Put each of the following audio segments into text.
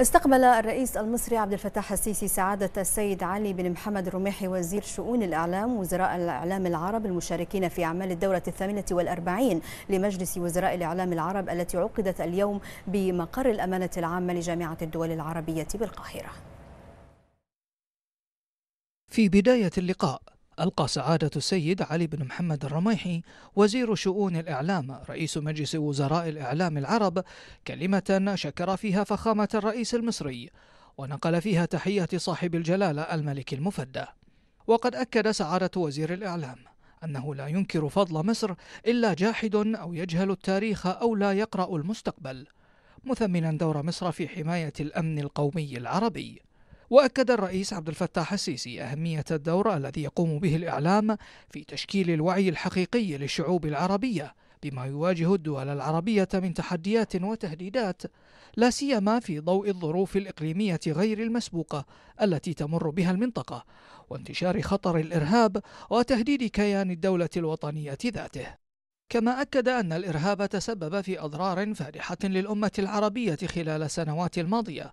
استقبل الرئيس المصري عبد الفتاح السيسي سعادة السيد علي بن محمد الرميحي وزير شؤون الإعلام وزراء الإعلام العرب المشاركين في أعمال الدورة الثامنة والأربعين لمجلس وزراء الإعلام العرب التي عقدت اليوم بمقر الأمانة العامة لجامعة الدول العربية بالقاهرة في بداية اللقاء ألقى سعادة السيد علي بن محمد الرميحي وزير شؤون الإعلام رئيس مجلس وزراء الإعلام العرب كلمة شكر فيها فخامة الرئيس المصري ونقل فيها تحية صاحب الجلالة الملك المفدى وقد أكد سعادة وزير الإعلام أنه لا ينكر فضل مصر إلا جاحد أو يجهل التاريخ أو لا يقرأ المستقبل مثمنا دور مصر في حماية الأمن القومي العربي واكد الرئيس عبد الفتاح السيسي اهميه الدور الذي يقوم به الاعلام في تشكيل الوعي الحقيقي للشعوب العربيه بما يواجه الدول العربيه من تحديات وتهديدات لا سيما في ضوء الظروف الاقليميه غير المسبوقه التي تمر بها المنطقه وانتشار خطر الارهاب وتهديد كيان الدوله الوطنيه ذاته كما أكد أن الإرهاب تسبب في أضرار فادحة للأمة العربية خلال السنوات الماضية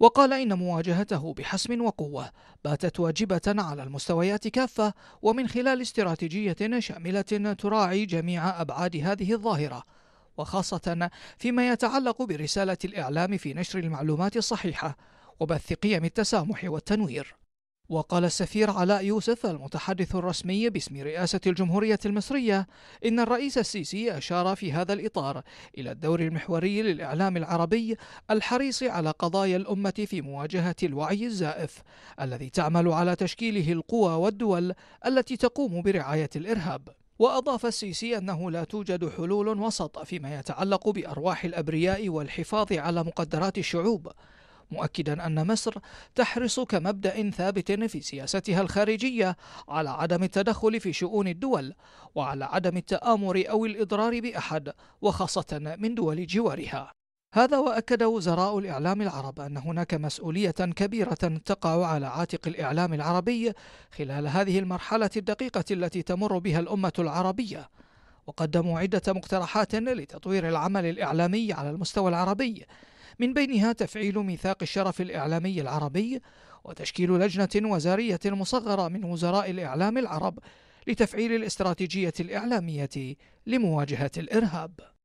وقال إن مواجهته بحسم وقوة باتت واجبة على المستويات كافة ومن خلال استراتيجية شاملة تراعي جميع أبعاد هذه الظاهرة وخاصة فيما يتعلق برسالة الإعلام في نشر المعلومات الصحيحة وبث قيم التسامح والتنوير وقال السفير علاء يوسف المتحدث الرسمي باسم رئاسة الجمهورية المصرية إن الرئيس السيسي أشار في هذا الإطار إلى الدور المحوري للإعلام العربي الحريص على قضايا الأمة في مواجهة الوعي الزائف الذي تعمل على تشكيله القوى والدول التي تقوم برعاية الإرهاب وأضاف السيسي أنه لا توجد حلول وسط فيما يتعلق بأرواح الأبرياء والحفاظ على مقدرات الشعوب مؤكدا أن مصر تحرص كمبدأ ثابت في سياستها الخارجية على عدم التدخل في شؤون الدول وعلى عدم التآمر أو الإضرار بأحد وخاصة من دول جوارها هذا وأكد وزراء الإعلام العرب أن هناك مسؤولية كبيرة تقع على عاتق الإعلام العربي خلال هذه المرحلة الدقيقة التي تمر بها الأمة العربية وقدموا عدة مقترحات لتطوير العمل الإعلامي على المستوى العربي من بينها تفعيل ميثاق الشرف الإعلامي العربي وتشكيل لجنة وزارية مصغرة من وزراء الإعلام العرب لتفعيل الاستراتيجية الإعلامية لمواجهة الإرهاب